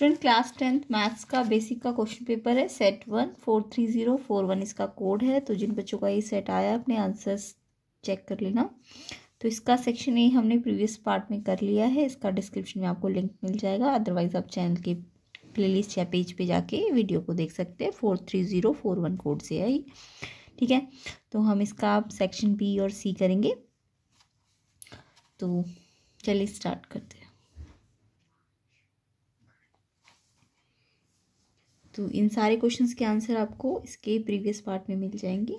student class tenth maths का basic का question paper है set one four three zero four one इसका code है तो जिन बच्चों का ये सेट आया अपने आंसर्स चेक कर लेना तो इसका सेक्शन ए हमने प्रीवियस पार्ट में कर लिया है इसका डिस्क्रिप्शन में आपको लिंक मिल जाएगा अदरवाइज आप चैनल के प्लेलिस्ट या पेज पे जाके वीडियो को देख सकते हैं four three zero four one code से आई ठीक है तो हम इसका आप सेक्शन बी और सी करेंगे तो चलिए स्टार्ट करते हैं तो इन सारे क्वेश्चंस के आंसर आपको इसके प्रीवियस पार्ट में मिल जाएंगे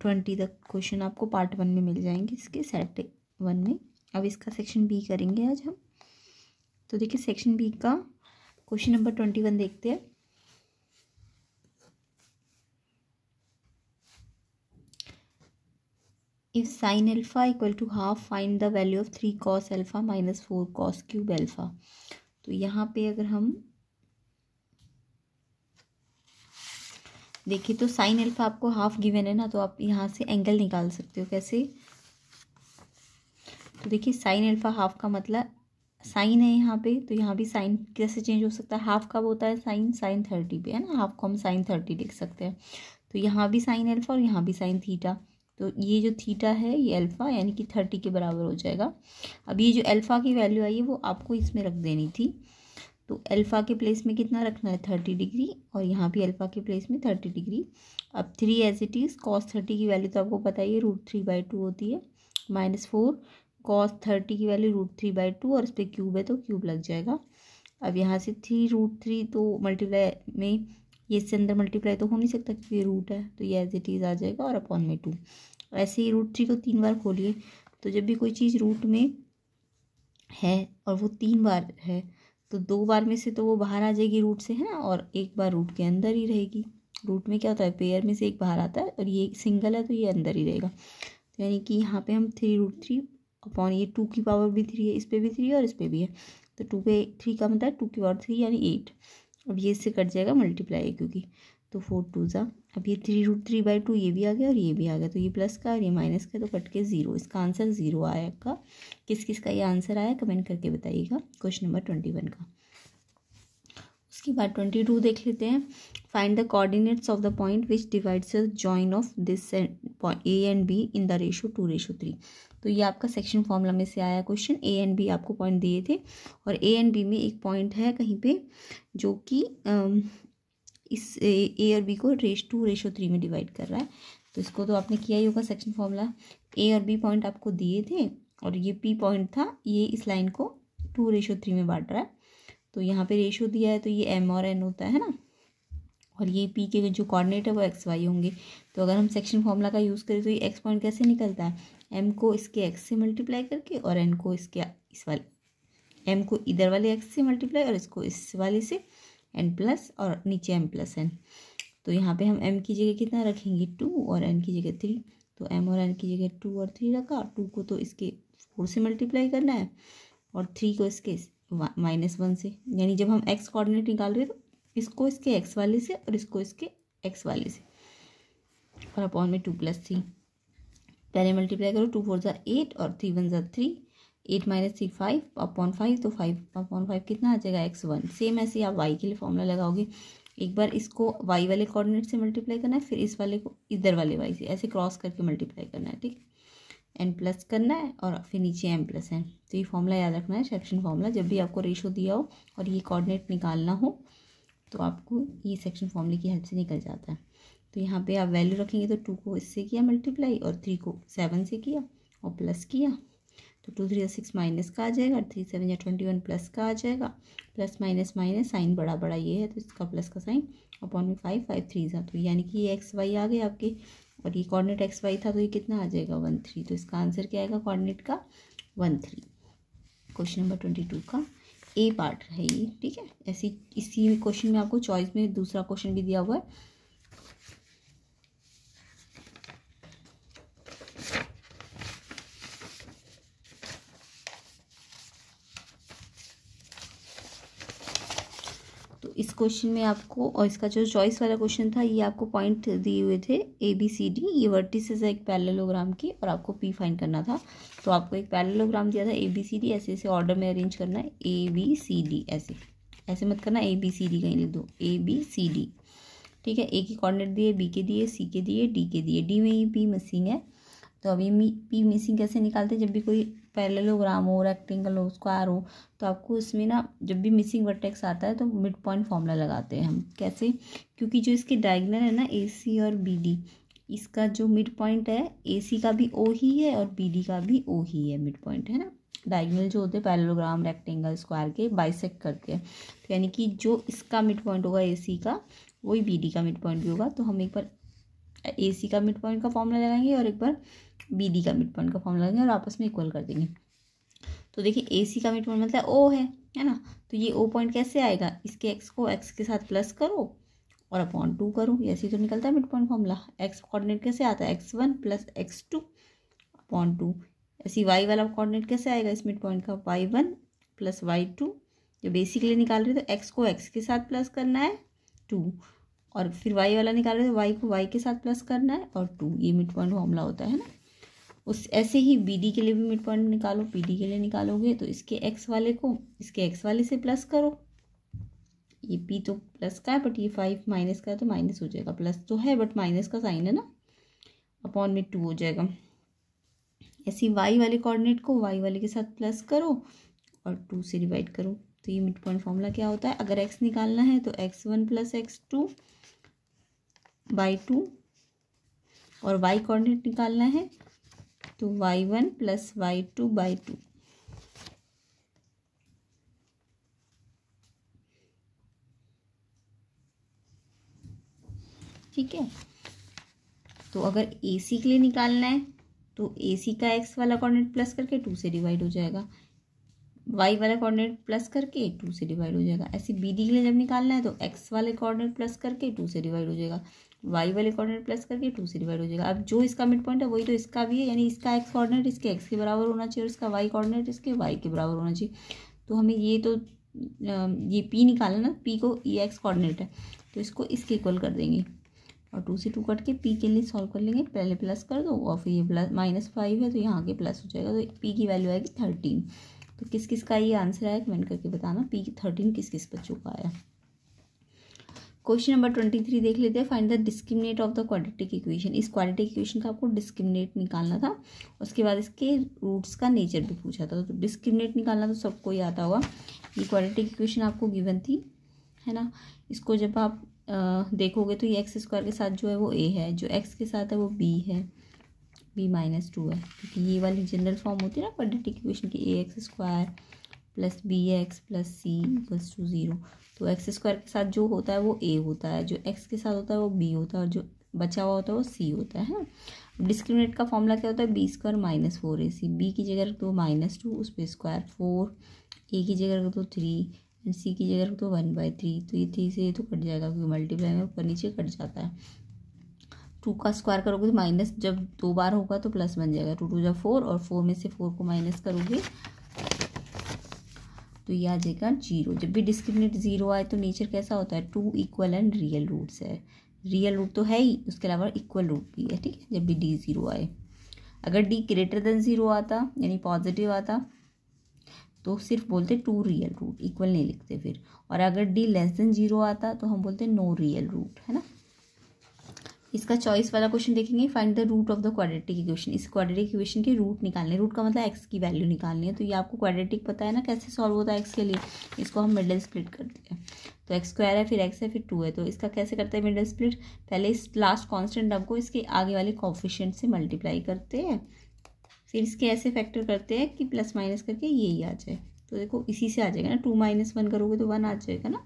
ट्वेंटी तक क्वेश्चन आपको पार्ट वन में मिल जाएंगे इसके सेट वन में अब इसका सेक्शन बी करेंगे आज हम तो देखिए सेक्शन बी का क्वेश्चन नंबर ट्वेंटी वन देखते हैं if sine alpha equal to half find the value of three cos alpha minus four cos cube alpha तो यहाँ पे अगर हम देखिए तो साइन अल्फा आपको हाफ गिवन है ना तो आप यहाँ से एंगल निकाल सकते हो कैसे तो देखिए साइन अल्फा हाफ का मतलब साइन है यहाँ पे तो यहाँ भी साइन कैसे चेंज हो सकता है हाफ कब होता है साइन साइन थर्टी पे है ना हाफ को हम साइन थर्टी लिख सकते हैं तो यहाँ भी साइन अल्फा और यहाँ भी साइन थीटा तो ये जो थीटा है ये अल्फ़ा यानी कि थर्टी के बराबर हो जाएगा अब ये जो अल्फ़ा की वैल्यू आई है वो आपको इसमें रख देनी थी तो अल्फ़ा के प्लेस में कितना रखना है थर्टी डिग्री और यहाँ भी अल्फ़ा के प्लेस में थर्टी डिग्री अब three as it is cos thirty की वैल्यू तो आपको पता ही है रूट थ्री बाई टू होती है माइनस फोर कॉस थर्टी की value root three by two और इस पर क्यूब है तो क्यूब लग जाएगा अब यहाँ से थ्री रूट थ्री तो मल्टीप्लाई में ये इससे अंदर मल्टीप्लाई तो हो नहीं सकता क्योंकि रूट है तो ये एज इट इज़ आ जाएगा और अपॉन में टू ऐसे ही रूट थ्री को तीन बार खोलिए तो जब भी कोई चीज़ रूट में है और वो तीन बार है तो दो बार में से तो वो बाहर आ जाएगी रूट से है ना और एक बार रूट के अंदर ही रहेगी रूट में क्या होता है पेयर में से एक बाहर आता है और ये सिंगल है तो ये अंदर ही रहेगा तो यानी कि यहाँ पे हम थ्री रूट थ्री अपॉन ये टू की पावर भी थ्री है इस पर भी थ्री है और इस पर भी है तो टू पे थ्री का मतलब टू की पावर थ्री यानी एट अब ये इससे कट जाएगा मल्टीप्लाई है क्योंकि तो फोर टू ज़ा अब ये three root three by two ये भी आ गया और ये भी आ गया तो ये प्लस का और ये माइनस का तो कट के ज़ीरो इसका आंसर ज़ीरो आया आपका किस किस का ये आंसर आया कमेंट करके बताइएगा क्वेश्चन नंबर ट्वेंटी वन का उसके बाद ट्वेंटी टू देख लेते हैं find the coordinates of the point which divides the join of this A and B in the ratio two ratio three तो ये आपका सेक्शन फॉर्मूला में से आया क्वेश्चन ए एंड बी आपको पॉइंट दिए थे और ए एंड बी में एक पॉइंट है कहीं पे जो कि इस ए और बी को रेश टू रेशो थ्री में डिवाइड कर रहा है तो इसको तो आपने किया ही होगा सेक्शन फॉर्मूला ए और बी पॉइंट आपको दिए थे और ये पी पॉइंट था ये इस लाइन को टू रेशो थ्री में बांट रहा है तो यहाँ पे रेशो दिया है तो ये एम और एन होता है ना और ये पी के जो कोऑर्डिनेट है वो एक्स वाई होंगे तो अगर हम सेक्शन फॉर्मूला का यूज़ करें तो ये एक्स पॉइंट कैसे निकलता है एम को इसके एक्स से मल्टीप्लाई करके और एन को इसके इस वाले एम को इधर वाले एक्स से मल्टीप्लाई और इसको इस वाले से एन प्लस और नीचे एम प्लस एन तो यहाँ पे हम एम की जगह कितना रखेंगे टू और एन की जगह थ्री तो एम और एन की जगह टू और थ्री रखा टू को तो इसके फोर से मल्टीप्लाई करना है और थ्री को इसके माइनस वन से यानी जब हम एक्स कोऑर्डिनेट निकाल रहे हैं तो इसको इसके एक्स वाले से और इसको इसके एक्स वाले से और अपॉन में टू प्लस थ्री पहले मल्टीप्लाई करो टू फोर ज़ा एट और थ्री वन ज़ा three eight minus three five upon five तो फाइव अपॉन फाइव कितना आ जाएगा एक्स वन सेम ऐसे आप वाई के लिए फॉर्मूला लगाओगे एक बार इसको वाई वाले कोऑर्डिनेट से मल्टीप्लाई करना है फिर इस वाले को इधर वाले वाई से ऐसे क्रॉस करके मल्टीप्लाई करना है ठीक है एन प्लस करना है और फिर नीचे एम प्लस एन तो ये फॉर्मूला याद रखना है सेक्शन फॉर्मूला जब भी आपको रेशो दिया हो और ये कोऑर्डिनेट निकालना हो तो आपको ये सेक्शन फॉर्मूले की हेल्प से निकल जाता है तो यहाँ पे आप वैल्यू रखेंगे तो टू को इससे किया मल्टीप्लाई और थ्री को सेवन से किया और प्लस किया तो टू थ्री या सिक्स माइनस का आ जाएगा थ्री सेवन या ट्वेंटी वन प्लस का आ जाएगा प्लस माइनस माइनस साइन बड़ा बड़ा ये है तो इसका प्लस का साइन अपॉन में फाइव फाइव थ्री ज़ा तो यानी कि ये एक्स वाई आ गए आपके और ये कॉर्डिनेट एक्स वाई था तो ये कितना आ जाएगा वन थ्री तो इसका आंसर क्या आएगा कॉर्डिनेट का one three question number twenty two का ए पार्ट है ये ठीक है ऐसी इसी क्वेश्चन में आपको चॉइस में दूसरा क्वेश्चन भी दिया हुआ है इस क्वेश्चन में आपको और इसका जो चॉइस वाला क्वेश्चन था ये आपको पॉइंट दिए हुए थे ए बी सी डी ये वर्टिस है एक पैरेललोग्राम की और आपको पी फाइंड करना था तो आपको एक पैरेललोग्राम दिया था ए बी सी डी ऐसे ऐसे ऑर्डर में अरेंज करना है ए बी सी डी ऐसे ऐसे मत करना ए बी सी डी कहीं लिख दो ए बी सी डी ठीक है ए के कॉर्डिनेट दिए बी के दिए सी के दिए डी के दिए डी में ही पी मिसिंग है तो अभी पी मिसिंग कैसे निकालते हैं जब भी कोई पैरेललोग्राम हो रेक्टेंगल हो स्क्वायर हो तो आपको इसमें ना जब भी मिसिंग वर्टेक्स आता है तो मिड पॉइंट फॉर्मूला लगाते हैं हम कैसे क्योंकि जो इसके डायगनल है ना ए सी और बी डी इसका जो मिड पॉइंट है ए सी का भी ओ ही है और बी डी का भी ओ ही है मिड पॉइंट है ना डायगनल जो होते हैं पैरेललोग्राम रेक्टेंगल स्क्वायर के बाइसेक करते हैं तो यानी कि जो इसका मिड पॉइंट होगा ए सी का वही बी डी का मिड पॉइंट भी होगा तो हम एक बार ए सी का मिड पॉइंट का फॉर्मूला लगाएंगे और एक बार बी डी का मिड पॉइंट का फॉर्मूला देंगे और आपस में इक्वल कर देंगे तो देखिए ए सी का मिड पॉइंट मतलब ओ है है ना तो ये ओ पॉइंट कैसे आएगा इसके एक्स को एक्स के साथ प्लस करो और अपॉन टू करो ऐसे तो निकलता है mid point formula X coordinate कैसे आता है X one plus X two upon two ऐसी वाई वाला कोऑर्डिनेट कैसे आएगा इस मिड पॉइंट का Y one plus Y two जो बेसिकली निकाल रहे तो एक्स को एक्स के साथ प्लस करना है टू और फिर वाई वाला निकाल रहे तो वाई को वाई के साथ प्लस करना है और टू ये मिड पॉइंट फॉर्मूला होता है ना उस ऐसे ही बी डी के लिए भी मिड पॉइंट निकालो पी डी के लिए निकालोगे तो इसके एक्स वाले को इसके एक्स वाले से प्लस करो ये पी तो प्लस का है बट ये फाइव माइनस का है तो माइनस हो जाएगा प्लस तो है बट माइनस का साइन है ना अपॉन में टू हो जाएगा ऐसे वाई वाले कोऑर्डिनेट को वाई वाले के साथ प्लस करो और टू से डिवाइड करो तो ये मिड पॉइंट फॉर्मूला क्या होता है अगर एक्स निकालना है तो X one plus X two by two और वाई कोऑर्डिनेट निकालना है तो Y one plus Y two by two ठीक है तो अगर ए सी के लिए निकालना है तो ए सी का एक्स वाला कोऑर्डिनेट प्लस करके टू से डिवाइड हो जाएगा वाई वाला कोऑर्डिनेट प्लस करके टू से डिवाइड हो जाएगा ऐसे बी डी के लिए जब निकालना है तो एक्स वाले कोऑर्डिनेट प्लस करके टू से डिवाइड हो जाएगा वाई वाले कॉर्डिनेट प्लस करके टू से डिवाइड हो जाएगा अब जो इसका मिड पॉइंट है वही तो इसका भी है यानी इसका एक्स कॉर्डिनेट इसके एक्स के बराबर होना चाहिए और इसका वाई कॉर्डिनेट इसके वाई के बराबर होना चाहिए तो हमें ये तो ये पी निकालना ना पी को ई एक्स कॉर्डिनेट है तो इसको इसके इक्वल कर देंगे और टू से टू कट के पी के लिए सॉल्व कर लेंगे पहले प्लस कर दो और फिर ये प्लस माइनस फाइव है तो यहाँ के प्लस हो जाएगा तो पी की वैल्यू आएगी थर्टीन तो किस किस का ये आंसर आया कमेंट करके बताना पी की थर्टीन किस किस बच्चों का आया क्वेश्चन नंबर ट्वेंटी थ्री देख लेते हैं find the discriminant of the quadratic equation इस क्वाड्रेटिक इक्वेशन का आपको डिस्क्रिमिनेट निकालना था उसके बाद इसके रूट्स का नेचर भी पूछा था तो डिस्क्रिमिनेट निकालना तो सबको ही आता होगा ये क्वाड्रेटिक इक्वेशन आपको गिवन थी है ना इसको जब आप आ, देखोगे तो ये एक्स स्क्वायर के साथ जो है वो ए है जो एक्स के साथ है वो बी है बी माइनस टू है क्योंकि ये वाली जनरल फॉर्म होती है ना क्वाड्रेटिक इक्वेशन की A X square plus B X plus C equals to zero तो एक्स स्क्वायर के साथ जो होता है वो ए होता है जो एक्स के साथ होता है वो बी होता है और जो बचा हुआ होता है वो सी होता है डिस्क्रिमिनेट का फॉर्मूला क्या होता है B square minus four A C B की जगह रख दो माइनस टू उस पर स्क्वायर फोर ए की जगह रख दो थ्री एंड सी की जगह रख दो वन बाई थ्री तो ये थ्री से ये तो कट जाएगा क्योंकि मल्टीप्लाई में ऊपर नीचे कट जाता है टू का स्क्वायर करोगे तो माइनस जब दो बार होगा तो प्लस बन जाएगा टू टू जब फोर और फोर में से फोर को माइनस करोगे तो ये आ जाएगा जीरो जब भी डिस्क्रिमिनेट ज़ीरो आए तो नेचर कैसा होता है two equal and real roots है रियल रूट तो है ही उसके अलावा इक्वल रूट भी है ठीक है जब भी डी ज़ीरो आए अगर डी ग्रेटर देन ज़ीरो आता यानी पॉजिटिव आता तो सिर्फ बोलते टू रियल रूट इक्वल नहीं लिखते फिर और अगर डी लेस देन ज़ीरो आता तो हम बोलते नो रियल रूट है ना इसका चॉइस वाला क्वेश्चन देखेंगे find the root of the quadratic equation इस क्वाड्रेटिक इक्वेशन के रूट निकालने रूट का मतलब एक्स की वैल्यू निकालनी है तो ये आपको क्वाड्रेटिक पता है ना कैसे सॉल्व होता है एक्स के लिए इसको हम मिडल स्प्लिट करते हैं तो एक्स स्क्वायर है फिर एक्स है फिर टू है तो इसका कैसे करते हैं मिडल स्प्लिट पहले इस लास्ट कॉन्स्टेंट आपको इसके आगे वाले कॉफिशेंट से मल्टीप्लाई करते हैं फिर इसके ऐसे फैक्टर करते हैं कि प्लस माइनस करके यही आ जाए तो देखो इसी से आ जाएगा ना टू माइनस वन करोगे तो वन आ जाएगा ना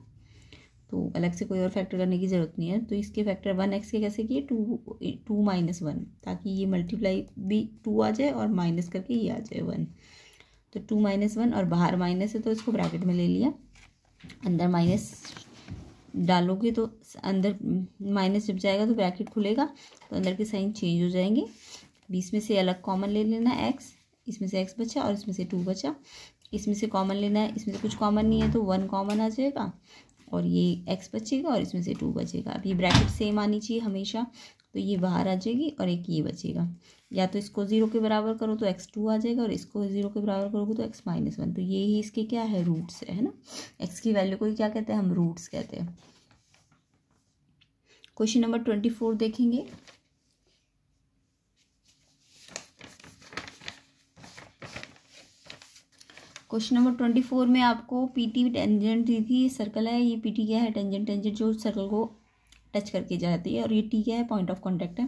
तो अलग से कोई और फैक्टर करने की ज़रूरत नहीं है तो इसके फैक्टर वन एक्स के कैसे किए टू टू माइनस वन ताकि ये मल्टीप्लाई भी टू आ जाए और माइनस करके ये आ जाए वन तो टू माइनस वन और बाहर माइनस है तो इसको ब्रैकेट में ले लिया अंदर माइनस डालोगे तो अंदर माइनस जब जाएगा तो ब्रैकेट खुलेगा तो अंदर के साइन चेंज हो जाएंगे बीस में से अलग कॉमन ले लेना एक्स इसमें से एक्स बचा और इसमें से टू बचा इसमें से कॉमन लेना है इसमें से कुछ कॉमन नहीं है तो वन कॉमन आ जाएगा और ये एक्स बचेगा और इसमें से टू बचेगा अब ये ब्रैकेट सेम आनी चाहिए हमेशा तो ये बाहर आ जाएगी और एक ये बचेगा या तो इसको ज़ीरो के बराबर करो तो एक्स टू आ जाएगा और इसको ज़ीरो के बराबर करोगे तो एक्स माइनस वन तो ये ही इसके क्या है रूट्स है ना एक्स की वैल्यू को ही क्या कहते हैं हम रूट्स कहते हैं क्वेश्चन नंबर ट्वेंटी फोर देखेंगे क्वेश्चन नंबर ट्वेंटी फोर में आपको पीटी टेंजेंट दी थी ये सर्कल है ये पीटी क्या है टेंजेंट टेंजेंट जो सर्कल को टच करके जाती है और ये टी क्या है पॉइंट ऑफ कॉन्टैक्ट है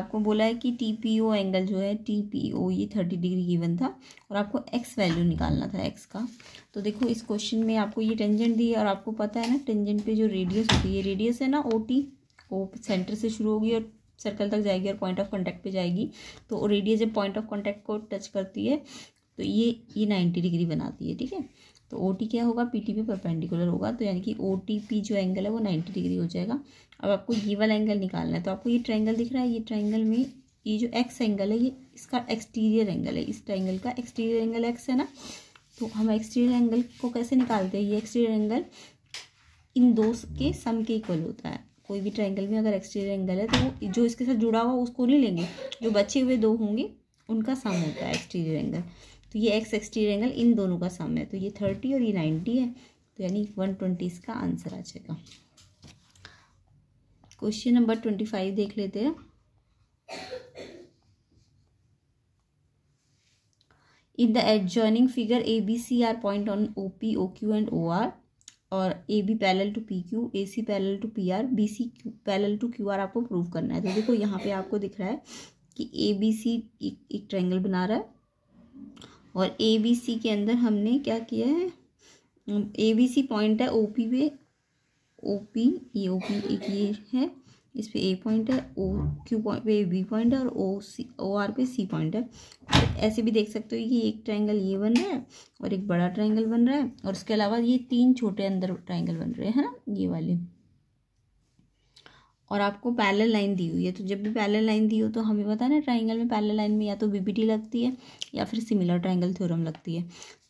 आपको बोला है कि टी पी ओ एंगल जो है टी पी ओ ये थर्टी डिग्री गिवन था और आपको एक्स वैल्यू निकालना था एक्स का तो देखो इस क्वेश्चन में आपको ये टेंजेंट दी है और आपको पता है ना टेंजेंट पे जो रेडियस होती है रेडियस है ना ओ टी ओ सेंटर से शुरू होगी और सर्कल तक जाएगी और पॉइंट ऑफ कॉन्टैक्ट पे जाएगी तो रेडियस जब पॉइंट ऑफ कॉन्टैक्ट को टच करती है तो ये ये नाइन्टी डिग्री बनाती है ठीक है तो ओ टी क्या होगा पी टी पी परपेंडिकुलर होगा तो यानी कि ओ टी पी जो एंगल है वो नाइन्टी डिग्री हो जाएगा अब आपको ये वाला एंगल निकालना है तो आपको ये ट्रायंगल दिख रहा है ये ट्राइंगल में ये जो एक्स एंगल है ये इसका एक्सटीरियर एंगल है इस ट्रायंगल का एक्सटीरियर एंगल एक्स है ना तो हम एक्सटीरियर एंगल को कैसे निकालते हैं ये एक्सटीरियर एंगल इन दो के सम के इक्वल होता है कोई भी ट्राइंगल में अगर एक्सटीरियर एंगल है तो जो इसके साथ जुड़ा हुआ उसको नहीं लेंगे जो बचे हुए दो होंगे उनका सम होता है एक्सटीरियर एंगल तो ये एक्स एक्सटीरियर एंगल इन दोनों का सम है तो ये थर्टी और ये नाइन्टी है तो यानी वन ट्वेंटी इसका आंसर आ जाएगा क्वेश्चन नंबर ट्वेंटी फाइव देख लेते हैं in the figure A B C are point on O P O Q and O R और A B parallel to P Q A C parallel to P R B C parallel to Q R आपको prove करना है तो देखो यहाँ पे आपको दिख रहा है कि ए बी सी एक ट्रायंगल बना रहा है और ए बी सी के अंदर हमने क्या किया है ए बी सी पॉइंट है ओ पी पे ओ पी ये ओ पी एक ये है इस पर ए पॉइंट है ओ क्यू पॉइंट पे बी पॉइंट है और ओ सी ओ आर पे सी पॉइंट है तो ऐसे भी देख सकते हो कि एक ट्रायंगल ये बन रहा है और एक बड़ा ट्रायंगल बन रहा है और उसके अलावा ये तीन छोटे अंदर ट्रायंगल बन रहे हैं ना ये वाले और आपको पैरल लाइन दी हुई है तो जब भी पैरल लाइन दी हो तो हमें पता है ना ट्राइंगल में पैरल लाइन में या तो बीबीटी लगती है या फिर सिमिलर ट्राइंगल थ्योरम लगती है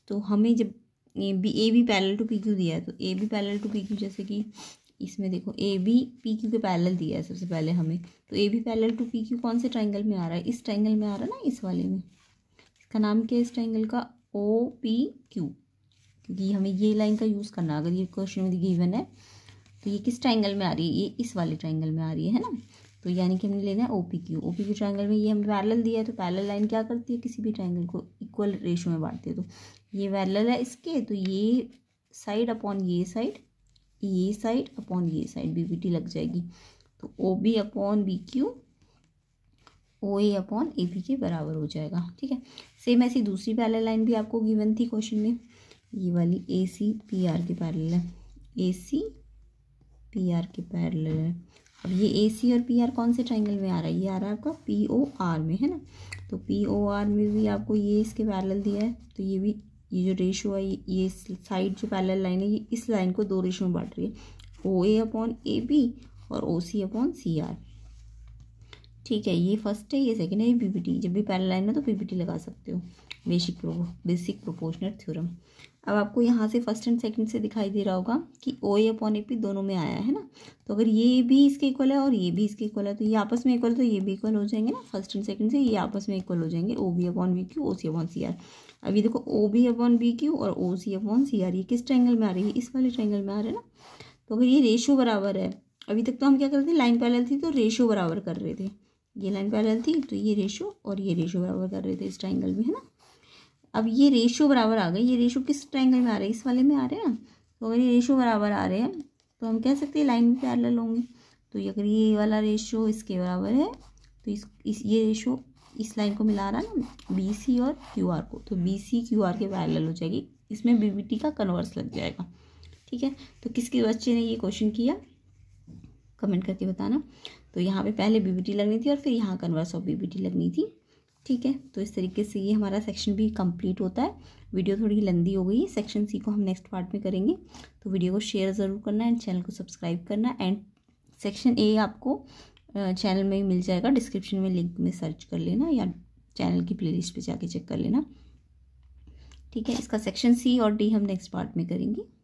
तो हमें जब B A B parallel to P Q दिया है तो A B parallel to P Q जैसे कि इसमें देखो ए बी पी क्यू के पैरल दिया है सबसे पहले हमें तो A B parallel to P Q कौन से ट्राइंगल में आ रहा है इस ट्राइंगल में आ रहा है ना इस वाले में इसका नाम क्या है इस ट्राइंगल का ओ पी क्यू क्योंकि हमें ये लाइन का यूज़ करना अगर ये क्वेश्चन में गिवन है तो ये किस ट्राइंगल में आ रही है ये इस वाले ट्राइंगल में आ रही है, है ना तो यानी कि हमने लेना है O P Q O P Q triangle में ये हमने पैरल दिया है तो पैरल लाइन क्या करती है किसी भी ट्राइंगल को इक्वल रेशो में बांटती है तो ये पैरल है इसके तो ये साइड अपॉन ये साइड ये साइड अपॉन ये साइड बी बी टी लग जाएगी तो O B upon B Q O A upon A B के बराबर हो जाएगा ठीक है सेम ऐसी दूसरी पैरल लाइन भी आपको गिवन थी क्वेश्चन में ये वाली ए सी पी आर के पैरल है ए सी पी आर के पैरल है अब ये ए सी और पी आर कौन से ट्राइंगल में आ रहा है ये आ रहा है आपका पी ओ आर में है ना तो पी ओ आर में भी आपको ये इसके पैरल दिया है तो ये भी ये जो रेशो है ये साइड जो पैरल लाइन है ये इस लाइन को दो रेशो में बांट रही है ओ ए अपॉन ए बी और O C upon C are ठीक है ये फर्स्ट है ये सेकंड है ये पीपीटी जब भी पैरल लाइन में तो पीपीटी लगा सकते हो basic pro basic proportional theorem अब आपको यहाँ से फर्स्ट एंड सेकंड से दिखाई दे रहा होगा कि ओ ए अपॉन ए पी दोनों में आया है ना तो अगर ये भी इसके इक्वल है और ये भी इसके इक्वल है तो ये आपस में इक्वल तो ये भी इक्वल हो जाएंगे ना फर्स्ट एंड सेकंड से ये आपस में इक्वल हो जाएंगे O B upon B Q O C upon C R अब ये देखो O B upon B Q और O C upon C are ये किस ट्रैंगल में आ रही है इस वाले ट्रैंगल में आ रहा है ना तो अगर ये रेशो बराबर है अभी तक तो हम क्या करते थे लाइन पैरल थी तो रेशो बराबर कर रहे थे ये लाइन पैरल थी तो ये रेशो और ये रेशो बराबर कर रहे थे इस ट्राइंगल में है ना अब ये रेशो बराबर आ गए ये रेशो किस ट्राइंगल में आ रहे हैं इस वाले में आ रहे हैं तो अगर ये रेशो बराबर आ रहे हैं तो हम कह सकते हैं लाइन पैरल होंगे तो अगर ये वाला रेशो इसके बराबर है तो इस, इस ये रेशो इस लाइन को मिला रहा है ना बी सी और क्यू आर को तो बी सी क्यू आर के पैरल हो जाएगी इसमें बी बी टी का कन्वर्स लग जाएगा ठीक है तो किसके बच्चे ने ये क्वेश्चन किया कमेंट करके बताना तो यहाँ पे पहले बीबीटी लगनी थी और फिर यहाँ कन्वर्स ऑफ बीबीटी लगनी थी ठीक है तो इस तरीके से ये हमारा सेक्शन भी कंप्लीट होता है वीडियो थोड़ी लंदी हो गई है सेक्शन सी को हम नेक्स्ट पार्ट में करेंगे तो वीडियो को शेयर ज़रूर करना एंड चैनल को सब्सक्राइब करना एंड सेक्शन ए आपको चैनल में मिल जाएगा डिस्क्रिप्शन में लिंक में सर्च कर लेना या चैनल की लिस्ट पर जाके चेक कर लेना ठीक है इसका सेक्शन सी और डी हम नेक्स्ट पार्ट में करेंगे